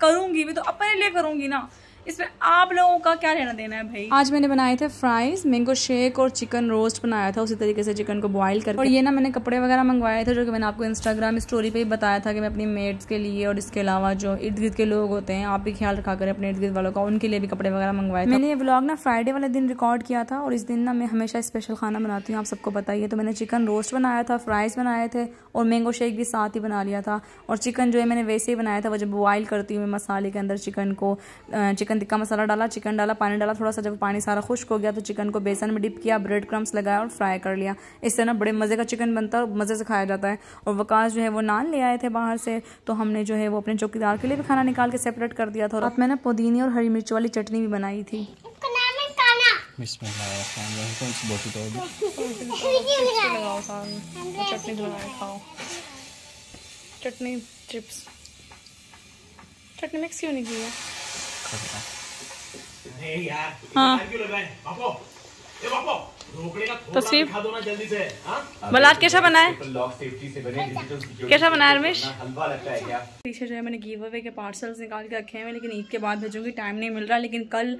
करूंगी भी तो अपने लिए करूंगी ना इसमें आप लोगों का क्या लेना देना है भाई आज मैंने बनाए थे फ्राइज मैंगो शेक और चिकन रोस्ट बनाया था उसी तरीके से चिकन को बॉइल कर और ये ना मैंने कपड़े वगैरह मंगवाए थे जो कि मैंने आपको इंस्टाग्राम स्टोरी पे ही बताया था कि मैं अपनी मेड्स के लिए और इसके अलावा जो इर्द गिर्द के लोग होते हैं आप भी ख्याल रखा करें अपने इर्द गिर्द वालों का उनके लिए भी कपड़े वगैरह मंगवाए मैंने ये ब्लॉग ना फ्राइडे वाले दिन रिकॉर्ड किया था और इस दिन ना मैं हमेशा स्पेशल खाना बनाती हूँ आप सबको बताइए तो मैंने चिकन रोस्ट बनाया था फ्राइज बनाए थे और मैंगो शेक भी साथ ही बना लिया था और चिकन जो है मैंने वैसे ही बनाया था वो जब बॉयल करती हूँ मैं मसाले के अंदर चिकन को चिकन चिकन टिक्का मसाला डाला चिकन डाला पानी डाला थोड़ा सा जब पानी सारा खुश्क हो गया तो चिकन को बेसन में डिप किया ब्रेड क्रम्स लगाया और फ्राई कर लिया इससे ना बड़े मज़े का चिकन बनता है मज़े से खाया जाता है और वकाश जो है वो नान ले आए थे बाहर से तो हमने जो है वो अपने चौकीदार के लिए भी खाना निकाल के सेपरेट कर दिया था और मैंने पुदीनी और हरी मिर्च वाली चटनी भी बनाई थी चटनी चिप्स चटनी मिक्स क्यों नहीं किया हाँ तस्वीर हाँ? मलाद कैसा बनाए अच्छा। कैसा बनाया रमेश अच्छा। पीछे जो है मैंने गिव अवे के पार्सल्स निकाल के रखे हैं लेकिन ईद के बाद भेजूंगी टाइम नहीं मिल रहा लेकिन कल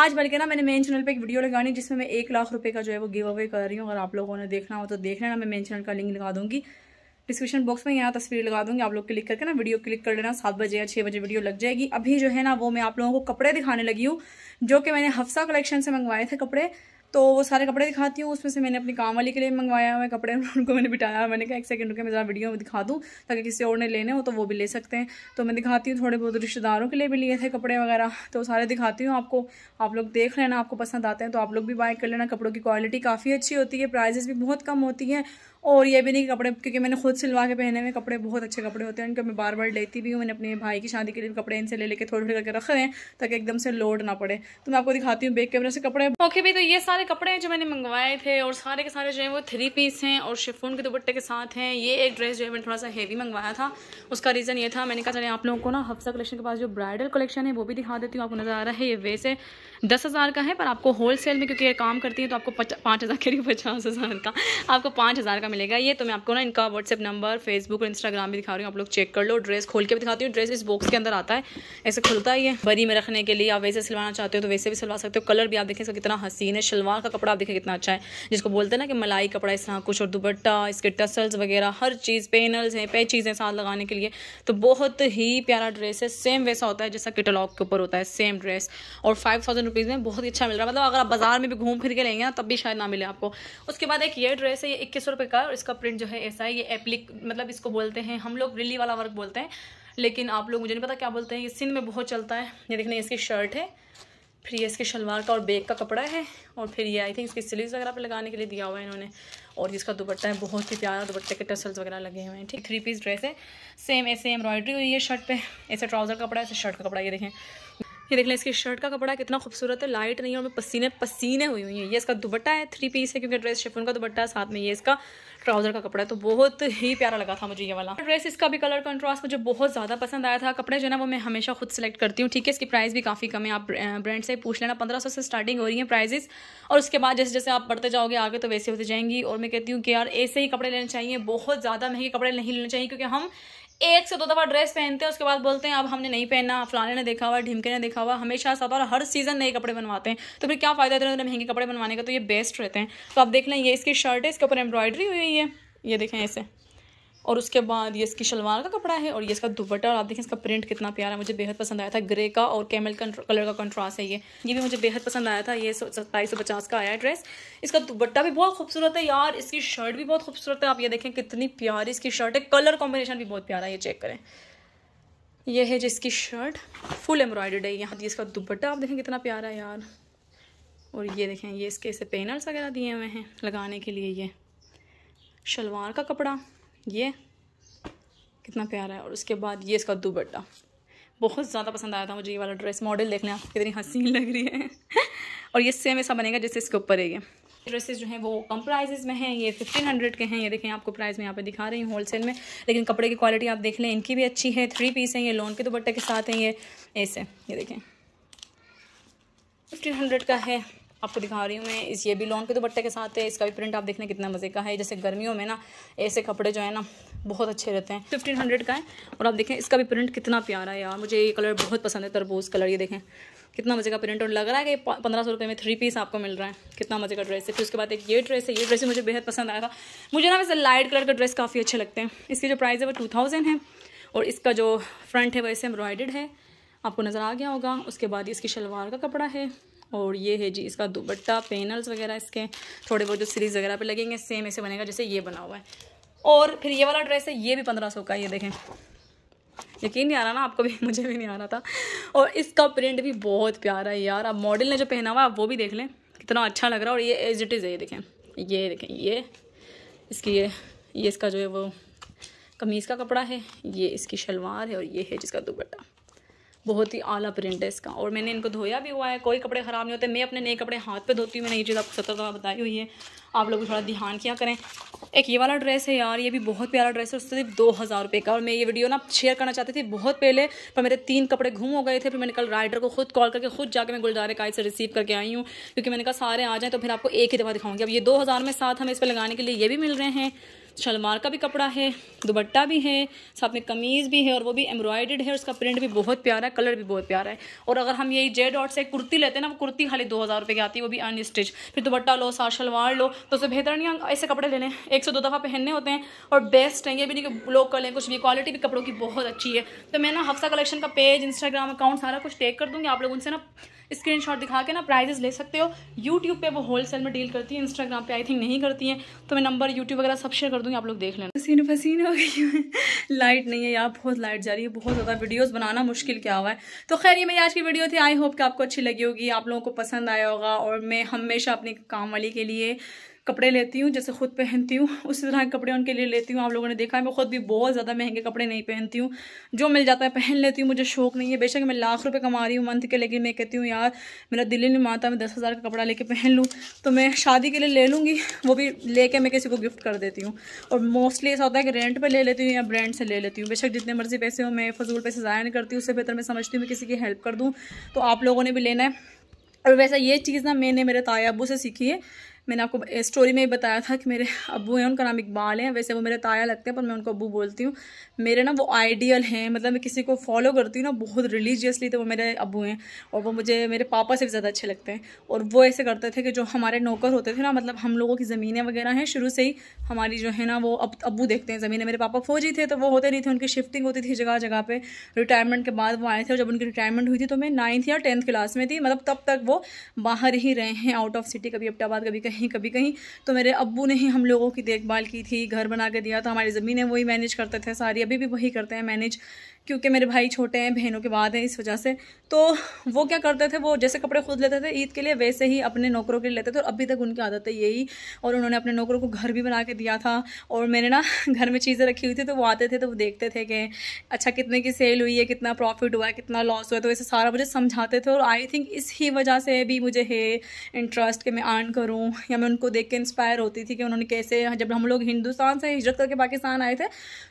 आज बल्कि ना मैंने मेन चैनल पे एक वीडियो लगानी जिसमें मैं एक लाख रुपए का जो है वो गिव अवे कर रही हूँ अगर आप लोगों ने देखना हो तो देख लेना मैं मेन चैनल का लिंक लगा दूंगी डिस्क्रिप्शन बॉक्स में यहाँ तस्वीर लगा दूंगी आप लोग क्लिक करके ना वीडियो क्लिक कर लेना सात बजे या छः बजे वीडियो लग जाएगी अभी जो है ना वो मैं आप लोगों को कपड़े दिखाने लगी हूँ जो कि मैंने हफ्सा कलेक्शन से मंगवाए थे कपड़े तो वो सारे कपड़े दिखाती हूँ उसमें से मैंने अपनी काम वाली के लिए मंगवाया हुआ है कपड़े उनको मैंने बिठाया मैंने कहा एक सेकंड रुके मैं ज़रा वीडियो में दिखा दूँ ताकि किसी और ने लेने हो तो वो भी ले सकते हैं तो मैं दिखाती हूँ थोड़े बहुत रिश्तेदारों के लिए भी लिए थे कपड़े वगैरह तो सारे दिखाती हूँ आपको आप लोग देख लेना आपको पसंद आते हैं तो आप लोग भी बाय कर लेना कपड़ों की क्वालिटी काफ़ी अच्छी होती है प्राइजेज़ भी बहुत कम होती हैं और ये भी नहीं कि कपड़े क्योंकि मैंने खुद सिलवा के पहने हुए कपड़े बहुत अच्छे कपड़े होते हैं उनके मैं बार बार लेती भी हूँ मैंने अपने भाई की शादी के लिए कपड़े इनसे ले लेके थोड़े थोड़े करके रख रहे हैं ताकि एकदम से लोड ना पड़े तो मैं आपको दिखाती हूँ बेक कैमरे से कपड़े ओके भाई तो ये सारे सारे कपड़े हैं जो मैंने मंगवाए थे और सारे के सारे जो हैं वो थ्री पीस हैं और शिफोन के दुपट्टे के साथ हैं ये एक ड्रेस जो है मैंने थोड़ा सा हेवी मंगवाया था उसका रीज़न ये था मैंने कहा चले आप लोगों को ना हफ्सा कलेक्शन के पास जो ब्राइडल कलेक्शन है वो भी दिखा देती हूँ आपको नज़र आ रहा है ये वैसे दस हज़ार का है पर आपको होल सेल में क्योंकि ये काम करती है तो आपको पाँच हज़ार लिए पचास हज़ार का आपको पाँच हज़ार का मिलेगा ये तो मैं आपको ना इनका व्हाट्सअप नंबर फेसबुक और इंस्टाग्राम भी दिखा रही हूँ आप लोग चेक कर लो ड्रेस खोल के भी दिखाती हूँ ड्रेस इस बॉक्स के अंदर आता है ऐसे खुलता ही है बरी में रखने के लिए आप वैसे सिलवाना चाहते हो तो वैसे भी सिलवा सकते हो कलर भी आप देखें इसका कितना हसीन है शलवार सलवार का कपड़ा आप देखें कितना अच्छा है जिसको बोलते हैं ना कि मलाई कपड़ा इस तरह कुछ और दुपट्टा इसके टसल्स वगैरह हर चीज़ पेनल्स हैं पे चीज़ें साथ लगाने के लिए तो बहुत ही प्यारा ड्रेस है सेम वैसा होता है जैसा किटलॉग के ऊपर होता है सेम ड्रेस और फाइव थाउजेंड रुपीज़ में बहुत ही अच्छा मिल रहा है मतलब अगर आप बाजार में भी घूम फिर के लेंगे ना तब भी शायद ना मिले आपको उसके बाद एक ये ड्रेस है ये इक्कीस रुपये का और इसका प्रिंट जो है ऐसा है ये एप्लिक मतलब इसको बोलते हैं हम लोग रिली वाला वर्क बोलते हैं लेकिन आप लोग मुझे नहीं पता क्या बोलते हैं ये सिंध में बहुत चलता है ये देखने इसकी शर्ट है फिर ये इसके शलवार का और बेग का कपड़ा है और फिर ये आई थिंक इसकी सिलीज वगैरह पे लगाने के लिए दिया हुआ है इन्होंने और इसका दुपट्टा है बहुत ही प्यारा दुपट्टे के टसल्स वगैरह लगे हुए हैं ठीक थ्री पीस ड्रेस है सेम ऐसे एम्ब्रॉयडरी हुई है शर्ट पे ऐसे ट्राउज़र कपड़ा है ऐसे शर्ट का कपड़ा ये देखें ये देख लें इसकी शर्ट का कपड़ा कितना खूबसूरत है लाइट नहीं है और मैं पसीने पसीने हुई हुई हैं ये इसका दुपट्टा है थ्री पीस है क्योंकि ड्रेस शिफन का दुपट्टा है साथ में ये इसका ट्राउज़र का कपड़ा है तो बहुत ही प्यारा लगा था मुझे ये वाला ड्रेस इसका भी कलर कंट्रास्ट मुझे बहुत ज़्यादा पसंद आया था कपड़े जो ना वो मैं हमेशा खुद सेलेक्ट करती हूँ ठीक है इसकी प्राइस भी काफ़ी कम है आप ब्रांड से पूछ लेना पंद्रह से स्टार्टिंग हो रही है प्राइजेस और उसके बाद जैसे जैसे आप बढ़ते जाओगे आगे तो वैसे होते जाएंगी और मैं कहती हूँ कि यार ऐसे ही कपड़े लेने चाहिए बहुत ज़्यादा महंगे कपड़े नहीं लेने चाहिए क्योंकि हम एक से दो दफ़ा ड्रेस पहनते हैं उसके बाद बोलते हैं अब हमने नहीं पहना फलाने ने देखा हुआ ढिमके ने देखा हुआ हमेशा साथ और हर सीज़न नए कपड़े बनवाते हैं तो फिर क्या फ़ायदा इतने महंगे कपड़े बनवाने का तो ये बेस्ट रहते हैं तो आप देख लें ये इसकी शर्ट है इसके ऊपर एम्ब्रॉयडरी हुई है ये देखें ऐसे और उसके बाद ये इसकी शलवार का कपड़ा है और ये इसका दुपट्टा और आप देखें इसका प्रिंट कितना प्यारा है मुझे बेहद पसंद आया था ग्रे का और कैमल कलर का कंट्रास्ट है ये ये भी मुझे बेहद पसंद आया था ये सत्ताईस सौ पचास का आया ड्रेस इसका दुपट्टा भी बहुत खूबसूरत है यार इसकी शर्ट भी बहुत खूबसूरत है आप ये देखें कितनी प्यारी इसकी शर्ट है कलर कॉम्बिनेशन भी बहुत प्यारा है ये चेक करें यह है जिसकी शर्ट फुल एम्ब्रॉयडर्ड है यहाँ इसका दुपट्टा आप देखें कितना प्यारा है यार और ये देखें ये इसके इसे पेनल्स वगैरह दिए हुए हैं लगाने के लिए ये शलवार का कपड़ा ये कितना प्यारा है और उसके बाद ये इसका दुबट्टा बहुत ज़्यादा पसंद आया था मुझे ये वाला ड्रेस मॉडल देख लें आप कितनी हसीन लग रही है और ये सेम ऐसा बनेगा जैसे इसके ऊपर है ये ड्रेसेस जो हैं वो कम प्राइजेज़ में हैं ये फिफ्टीन हंड्रेड के हैं ये देखें आपको प्राइस में यहाँ पे दिखा रही हूँ होलसेल में लेकिन कपड़े की क्वालिटी आप देख लें इनकी भी अच्छी है थ्री पीस हैं ये लोन के दुपट्टे के साथ हैं ये ऐसे ये देखें फिफ्टीन हंड्रेड का है आपको दिखा रही हूँ मैं इस ये भी लॉन्ग के दुपट्टे के साथ है इसका भी प्रिंट आप देखने कितना मज़े का है जैसे गर्मियों में ना ऐसे कपड़े जो है ना बहुत अच्छे रहते हैं फिफ्टीन हंड्रेड का है और आप देखें इसका भी प्रिंट कितना प्यारा है यार मुझे ये कलर बहुत पसंद है तरबूज कलर ये देखें कितना मजे का प्रिंट और लग रहा है कि पंद्रह सौ रुपये में थ्री पीस आपको मिल रहा है कितना मजे का ड्रेस है फिर उसके बाद एक ये ड्रेस है ये ड्रेस मुझे बेहद पसंद आया था मुझे ना वैसे लाइट कलर का ड्रेस काफ़ी अच्छे लगते हैं इसकी जो प्राइस है वो टू थाउजेंड है और इसका जो फ्रंट है वैसे ऐसे एम्ब्रॉयडेड है आपको नज़र आ गया होगा उसके बाद इसकी शलवार का कपड़ा है और ये है जी इसका दुपट्टा पैनल्स वगैरह इसके थोड़े बहुत जो सीरीज़ वगैरह पे लगेंगे सेम ऐसे बनेगा जैसे ये बना हुआ है और फिर ये वाला ड्रेस है ये भी पंद्रह सौ का ये देखें यकीन नहीं आ रहा ना आपको भी मुझे भी नहीं आ रहा था और इसका प्रिंट भी बहुत प्यारा है यार अब मॉडल ने जो पहना हुआ है आप वो भी देख लें कितना अच्छा लग रहा है और ये एज इट इज़ है ये देखें ये देखें ये इसकी ये ये इसका जो है वो कमीज़ का कपड़ा है ये इसकी शलवार है और ये है जिसका दुपट्टा बहुत ही आला प्रिंट है इसका और मैंने इनको धोया भी हुआ है कोई कपड़े ख़राब नहीं होते मैं अपने नए कपड़े हाथ पे धोती हूँ मैंने ये चीज़ आपको सत्रह दफ़ा बताई हुई है आप लोग थोड़ा ध्यान किया करें एक ये वाला ड्रेस है यार ये भी बहुत प्यारा ड्रेस है सिर्फ दो हज़ार रुपये का और मैं ये वीडियो ना शेयर करना चाहती थी बहुत पहले पर मेरे तीन कपड़े घूम हो गए थे फिर मैंने कल राइडर को खुद कॉल करके खुद जाकर मैं गुलजार काय से रिसीव करके आई हूँ क्योंकि मैंने कहा सारे आ जाएँ तो फिर आपको एक ही दफ़ा दिखाऊंगी अब ये दो हज़ार में साथ हमें इस पर लगाने के लिए ये भी मिल रहे हैं शलवार का भी कपड़ा है दुबट्टा भी है साथ में कमीज़ भी है और वो भी एम्ब्रॉयडेड है उसका प्रिंट भी बहुत प्यारा है कलर भी बहुत प्यारा है और अगर हम यही जे डॉट से कुर्ती लेते हैं ना वो कुर्ती खाली दो हज़ार रुपये की आती है वो भी अन स्टिच फिर दुबट्टा लो सा शलवार लो तो उससे बेहतर नहीं ऐसे कपड़े लेने एक से दो दफ़ा पहनने होते हैं और बेस्ट हैं ये भी नहीं कि लोग कर लें कुछ भी क्वालिटी भी कपड़ों की बहुत अच्छी है तो मैं ना हफ्सा कलेक्शन का पेज इंस्टाग्राम अकाउंट सारा कुछ टेक कर दूँगी आप लोग उनसे ना स्क्रीनशॉट दिखा के ना प्राइजेस ले सकते हो यूट्यूब पे वो होलसेल में डील करती है इंस्टाग्राम पे आई थिंक नहीं करती हैं तो मैं नंबर यूट्यूब वगैरह सब शेयर कर दूंगी आप लोग देख लेना पसीन पसीन हो गई लाइट नहीं है यार बहुत लाइट जा रही है बहुत ज़्यादा वीडियोज़ बनाना मुश्किल क्या हुआ है तो खैर ये मेरी आज की वीडियो थी आई होप कि आपको अच्छी लगी होगी आप लोगों को पसंद आया होगा और मैं हमेशा अपने काम वाली के लिए कपड़े लेती हूँ जैसे खुद पहनती हूँ उसी तरह के कपड़े उनके लिए लेती हूँ आप लोगों ने देखा है मैं खुद भी बहुत ज़्यादा महंगे कपड़े नहीं पहनती हूँ जो मिल जाता है पहन लेती हूँ मुझे शौक नहीं है बेशक मैं लाख रुपये कमा रही हूँ मंथ के लेकिन मैं कहती हूँ यार मेरा दिल नहीं मानता मैं दस हज़ार का कपड़ा लेके पहन लूँ तो मैं शादी के लिए ले लूँगी वो भी लेके मैं किसी को गिफ्ट कर देती हूँ और मोस्टली ऐसा होता है कि रेंट पर ले लेती हूँ या ब्रांड से ले लेती हूँ बेशक जितने मर्जी पैसे हो मैं फजूल पैसे ज़ाया नहीं करती उससे बेहतर मैं समझती हूँ मैं किसी की हेल्प कर दूँ तो आप लोगों ने भी लेना है और वैसा ये चीज़ ना मैंने मेरे ताया अबू से सीखी है मैंने आपको स्टोरी में भी बताया था कि मेरे अबू हैं उनका नाम इकबाल है वैसे वो मेरे ताया लगते हैं पर मैं उनको अबू बोलती हूँ मेरे ना वो आइडियल हैं मतलब मैं किसी को फॉलो करती हूँ ना बहुत रिलीजियसली तो वो मेरे अबू हैं और वो मुझे मेरे पापा से भी ज़्यादा अच्छे लगते हैं और वो ऐसे करते थे कि जो हमारे नौकर होते थे ना मतलब हम लोगों की ज़मीनें वगैरह हैं शुरू से ही हमारी जो है ना वो अब अबू देखते हैं ज़मीनें मेरे पापा फौजी थे तो वो होते नहीं थे उनकी शिफ्टिंग होती थी जगह जगह पर रिटायरमेंट के बाद वो आए थे और जब उनकी रिटायरमेंट हुई थी तो मैं नाइन्थ या टेंथ क्लास में थी मतलब तब तक वो बाहर ही रहे हैं आउट ऑफ सिटी कभी अब्टाबाद कभी कहीं कभी कहीं तो मेरे अब्बू ने ही हम लोगों की देखभाल की थी घर बना के दिया था हमारी जमीन है वही मैनेज करते थे सारी अभी भी वही करते हैं मैनेज क्योंकि मेरे भाई छोटे हैं बहनों के बाद हैं इस वजह से तो वो क्या करते थे वो जैसे कपड़े खुद लेते थे ईद के लिए वैसे ही अपने नौकरों के लिए लेते थे और अभी तक उनकी आदत है यही और उन्होंने अपने नौकरों को घर भी बना के दिया था और मैंने ना घर में चीज़ें रखी हुई थी तो वो आते थे तो वो देखते थे कि अच्छा कितने की सेल हुई है कितना प्रॉफिट हुआ है कितना लॉस हुआ है तो वैसे सारा मुझे समझाते थे और आई थिंक इस वजह से भी मुझे है इंटरेस्ट कि मैं अर्न करूँ या मैं उनको देख के इंस्पायर होती थी कि उन्होंने कैसे जब हम लोग हिंदुस्तान से हिजरत करके पाकिस्तान आए थे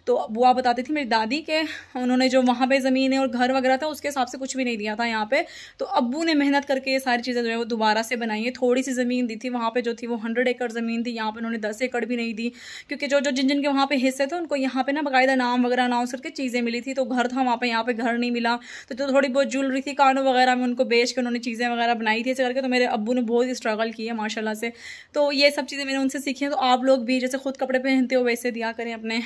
तो बुआ बताती थी मेरी दादी के उन्होंने उन्होंने जो वहाँ पे ज़मीन है और घर वगैरह था उसके हिसाब से कुछ भी नहीं दिया था यहाँ पे तो अबू ने मेहनत करके ये सारी चीज़ें जो है वो दोबारा से बनाई है थोड़ी सी ज़मीन दी थी वहाँ पर जो थी वो हंड्रेड एकड़ ज़मीन थी यहाँ पर उन्होंने दस एकड़ भी नहीं दी क्योंकि जो जो जिन जिन के वहाँ पर हिस्से थे उनको यहाँ पर ना बाकायदा नाम वगैरह अनाउंस करके चीज़ें मिली थी तो घर था वहाँ पर यहाँ पर घर नहीं मिला तो जो थोड़ी बहुत ज्वेलरी थी कानों वगैरह में उनको बेच के उन्होंने चीज़ें वगैरह बनाई थी ऐसे करके तो मेरे अब्बू ने बहुत ही स्ट्रगल की है माशाला से तो ये सब चीज़ें मैंने उनसे सीखी हैं तो आप लोग भी जैसे खुद कपड़े पहनते हो वैसे दिया करें अपने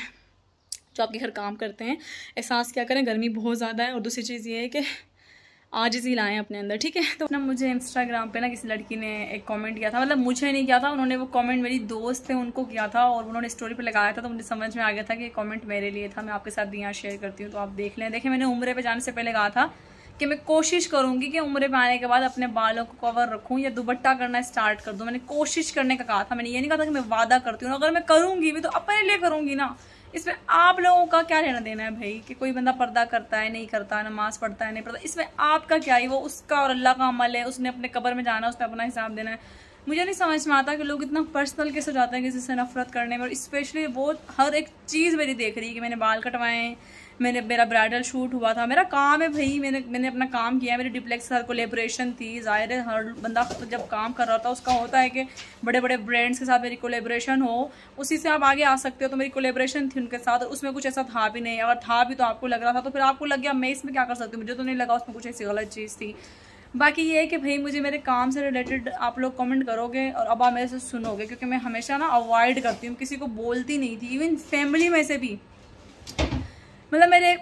जो तो आपके घर काम करते हैं एहसास क्या करें गर्मी बहुत ज़्यादा है और दूसरी चीज़ ये है कि आज ही लाएँ अपने अंदर ठीक है तो ना मुझे इंस्टाग्राम पे ना किसी लड़की ने एक कमेंट किया था मतलब मुझे नहीं किया था उन्होंने वो कमेंट मेरी दोस्त थे उनको किया था और उन्होंने स्टोरी पे लगाया था तो मुझे समझ में आ गया था कि कमेंट मेरे लिए था मैं आपके साथ यहाँ शेयर करती हूँ तो आप देख लें देखें मैंने उम्र पे जाने से पहले कहा था कि मैं कोशिश करूँगी कि उम्र पर आने के बाद अपने बालों को कवर रखूँ या दुबट्टा करना स्टार्ट कर दूँ मैंने कोशिश करने का कहा था मैंने ये नहीं कहा था कि मैं वादा करती हूँ अगर मैं करूँगी भी तो अपने लिए करूँगी ना इसमें आप लोगों का क्या लेना देना है भाई कि कोई बंदा पर्दा करता है नहीं करता नमाज पढ़ता है नहीं पढ़ता इसमें आपका क्या है वो उसका और अल्लाह का अमल है उसने अपने कबर में जाना है उसने अपना हिसाब देना है मुझे नहीं समझ में आता कि लोग इतना पर्सनल कैसे जाते हैं किसी से नफरत करने में और स्पेशली वो हर एक चीज़ मेरी देख रही है कि मैंने बाल कटवाएं मैंने मेरा ब्राइडल शूट हुआ था मेरा काम है भाई मैंने मैंने अपना काम किया मेरी डिप्लेक्स हर कोलेब्रेशन थी ज़ाहिर है हर बंदा जब काम कर रहा होता है उसका होता है कि बड़े बड़े ब्रांड्स के साथ मेरी कोलेब्रेशन हो उसी से आप आगे आ सकते हो तो मेरी कोलेब्रेशन थी उनके साथ उसमें कुछ ऐसा था भी नहीं अगर था भी तो आपको लग रहा था तो फिर आपको लग गया मैं इसमें क्या कर सकती हूँ मुझे तो नहीं लगा उसमें कुछ ऐसी गलत चीज़ थी बाकी ये है कि भाई मुझे मेरे काम से रिलेटेड आप लोग कमेंट करोगे और अब आप मेरे से सुनोगे क्योंकि मैं हमेशा ना अवॉइड करती हूँ किसी को बोलती नहीं थी इवन फैमिली में से भी मतलब मेरे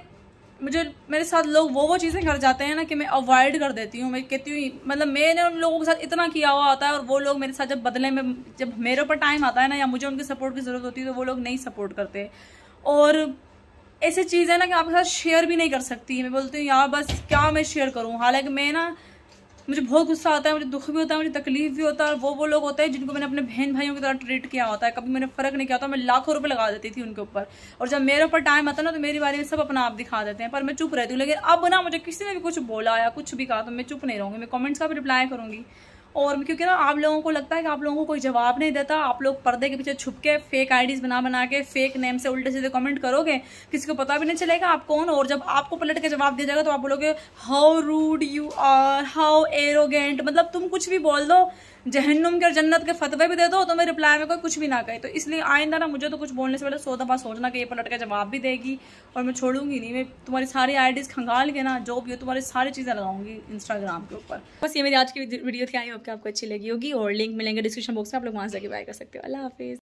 मुझे मेरे साथ लोग वो वो चीज़ें कर जाते हैं ना कि मैं अवॉइड कर देती हूँ मैं कहती हूँ मतलब मैंने उन लोगों के साथ इतना किया हुआ होता है और वो लोग मेरे साथ जब बदले में जब मेरे ऊपर टाइम आता है ना या मुझे उनके सपोर्ट की ज़रूरत होती है तो वो लोग नहीं सपोर्ट करते और ऐसी चीज़ है ना कि आपके साथ शेयर भी नहीं कर सकती मैं बोलती हूँ यार बस क्या मैं शेयर करूँ हालांकि मैं ना मुझे बहुत गुस्सा आता है मुझे दुख भी होता है मुझे तकलीफ भी होता है और वो वो लोग होते हैं जिनको मैंने अपने बहन भाइयों की तरह ट्रीट किया होता है कभी मैंने फ़र्क नहीं किया होता मैं लाखों रुपये लगा देती थी उनके ऊपर और जब मेरे ऊपर टाइम आता ना तो मेरी बारे में सब अपना आप दिखा देते हैं पर मैं चुप रहती हूँ लेकिन अब ना मुझे किसी ने भी कुछ बोला या कुछ भी कहा तो मैं चुप नहीं रहूँगी मैं कॉमेंट्स का भी रिप्लाई करूंगी और क्योंकि ना आप लोगों को लगता है कि आप लोगों को कोई जवाब नहीं देता आप लोग पर्दे के पीछे छुप के फेक आईडीज बना बना के फेक नेम से उल्टे सीधे कमेंट करोगे किसी को पता भी नहीं चलेगा आप कौन और जब आपको पलट के जवाब दिया जाएगा तो आप बोलोगे how rude you are how arrogant मतलब तुम कुछ भी बोल दो जहन्नुम के और जन्नत के फतवे भी दे दो तो मैं रिप्लाई में कोई कुछ भी ना कहे तो इसलिए आइंदा ना मुझे तो कुछ बोलने से पहले सौ दफा सोचना कि ये पलट के जवाब भी देगी और मैं छोड़ूंगी नहीं मैं तुम्हारी सारी आईडीज खंगाल के ना जो भी हो तुम्हारी सारी चीज़ें लगाऊंगी इंस्टाग्राम के ऊपर बस ये मेरी आज की वीडियो थी आई आपको अच्छी लगी होगी और लिंक मिलेंगे डिस्क्रिप्शन बॉक्स में आप लोग वहाँ से बाय कर सकते हो अल्लाह हाफिज़